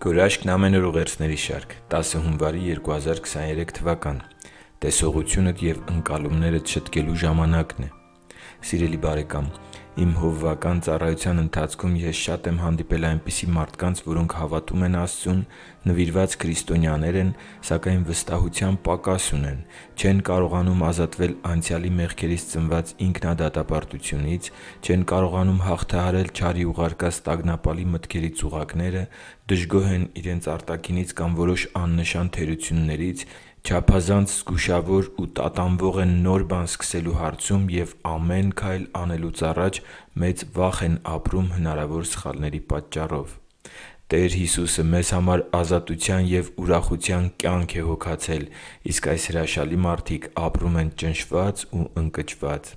Գորաշկն ամեն օր ուղերձների շարք 10 հունվարի 2023 թվական Տեսողությունդ եւ ընկալումներդ շտկելու ժամանակն է Սիրելի բարեկամ Իմ հովվական ծառայության ընթացքում ես շատ եմ հանդիպել այնպիսի մարդկանց, որոնք հավատում են Աստծուն, նվիրված քրիստոնյաներ են, սակայն վստահության պակաս ունեն, չեն կարողանում ազատվել անցյալի մեղքերից ծնված ինքնադատապարտությունից, չեն կարողանում հաղթահարել չարի ուղարկած տագնապալի մտքերի ծուղակները, դժգոհ են իրենց արտաքինից կամ որոշ աննշան թերություններից Չափազանց զգուշավոր ու տատանվող են նոր բան սկսելու հարցում և ամեն քայլ անելուց առաջ մեծ վախ են ապրում հնարավոր սխալների պատճառով։ Տեր Հիսուսը մեզ համար ազատության և ուրախության կյանք է հոգացել, իսկ այս հրաշալի մարդիկ ապրում են ճնշված ու ընկճված։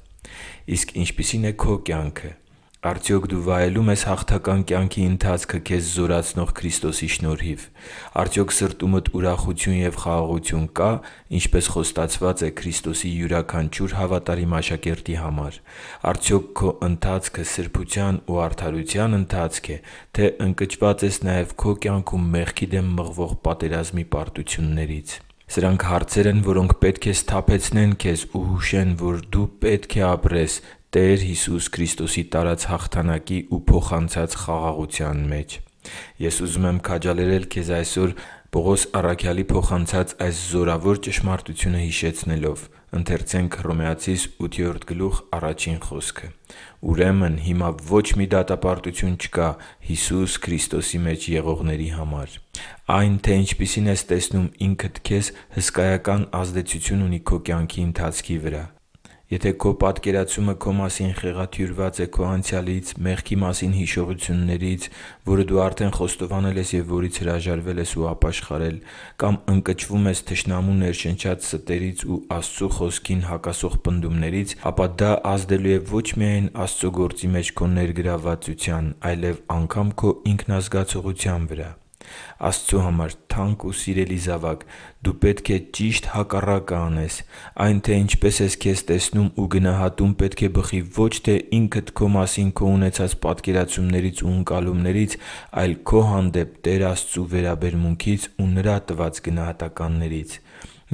Իսկ ինչպիսի՞ն է քո կյանքը։ Արդյոք դու վայելում ես հաղթական կյանքի ընթացքը քեզ զորացնող Քրիստոսի շնորհիվ։ Արդյոք սրտումդ ուրախություն և խաղաղություն կա, ինչպես խոստացված է Քրիստոսի յուրաքանչյուր հավատարիմ աշակերտի համար։ Արդյոք քո ընթացքը սրբության ու արդարության ընթացք է, թե ընկճված ես նաև քո կյանքում մեղքի դեմ մղվող պատերազմի պարտություններից։ Սրանք հարցեր են, որոնք պետք է սթափեցնեն քեզ ու հուշեն, որ դու պետք է ապրես Տեր Հիսուս Քրիստոսի տարած հաղթանակի ու փոխանցած խաղաղության մեջ։ Ես ուզում եմ քաջալերել քեզ այսօր Պողոս առաքյալի փոխանցած այս զորավոր ճշմարտությունը հիշեցնելով։ Ընթերցենք Հռոմեացիս 8:1 խոսքը. «Ուրեմն հիմա ոչ մի դատապարտություն չկա Հիսուս Քրիստոսի մեջ եղողների համար»։ Այն, թե ինչպիսին ես տեսնում ինքդ քեզ, հսկայական ազդեցություն ունի քո կյանքի ընթացքի վրա։ Եթե քո պատկերացումը քո մասին խեղաթյուրված է քո անցյալից, մեղքի մասին հիշողություններից, որը դու արդեն խոստովանել ես և որից հրաժարվել ես ու ապաշխարել, կամ ընկճվում ես թշնամու ներշնչած ստերից ու Աստծու Խոսքին հակասող պնդումներից, ապա դա ազդելու է ոչ միայն Աստծո գործի մեջ քո ներգրավվածության, այլև անգամ քո ինքնազգացողության վրա։ Աստծո համար թանկ ու սիրելի զավա՛կ, դու պետք է ճիշտ հակառակը անես։ Այն, թե ինչպես ես քեզ տեսնում ու գնահատում, պետք է բխի ոչ թե ինքդ քո մասին քո ունեցած պատկերացումներից ու ընկալումներից, այլ քո հանդեպ Տեր Աստծու վերաբերմունքից ու Նրա տված գնահատականներից։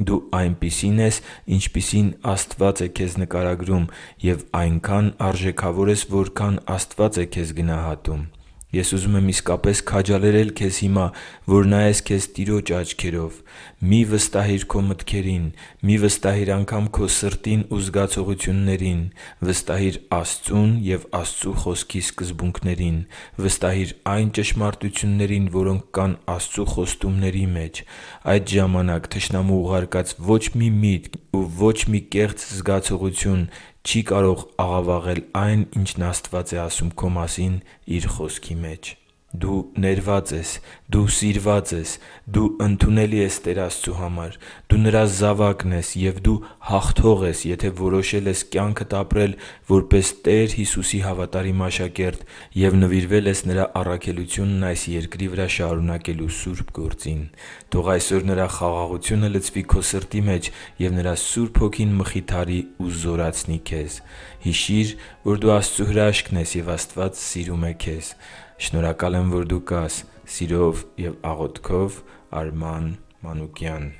Դու այնպիսին ես, ինչպիսին Աստված է քեզ նկարագրում, և այնքան արժեքավոր ես, որքան Աստված է քեզ գնահատում։ Ես ուզում եմ իսկապես քաջալերել քեզ հիմա, որ նայես քեզ Տիրոջ աչքերով։ Մի վստահիր քո մտքերին, մի վստահիր անգամ քո սրտին ու զգացողություններին, վստահիր Աստծուն և Աստծու Խոսքի սկզբունքներին, վստահիր այն ճշմարտություններին, որոնք կան Աստծու խոստումների մեջ։ Այդ ժամանակ թշնամու ուղարկած ոչ մի միտք ու ոչ մի կեղծ զգացողություն չի կարող աղավաղել այն, ինչն Աստված է ասում քո մասին Իր Խոսքի մեջ։ Դու ներված ես, դու սիրված ես, դու ընդունելի ես Տեր Աստծո համար։ Դու նրա զավակն ես եւ դու հաղթող ես, եթե որոշել ես կյանքդ ապրել որպես Տեր Հիսուսի հավատարիմ աշակերտ եւ նվիրվել ես նրա առաքելությունն այս երկրի վրա շարունակելու սուրբ գործին։ Թող այսօր նրա խաղաղությունը լցվի քո սրտի մեջ եւ նրա Սուրբ Հոգին մխիթարի ու զորացնի քեզ։ Հիշի՛ր, որ դու Աստծո հրաշքն ես եւ Աստված սիրում է քեզ։ Շնորհակալ եմ, որ դու կաս, սիրով եւ աղոթքով Արման Մանուկյան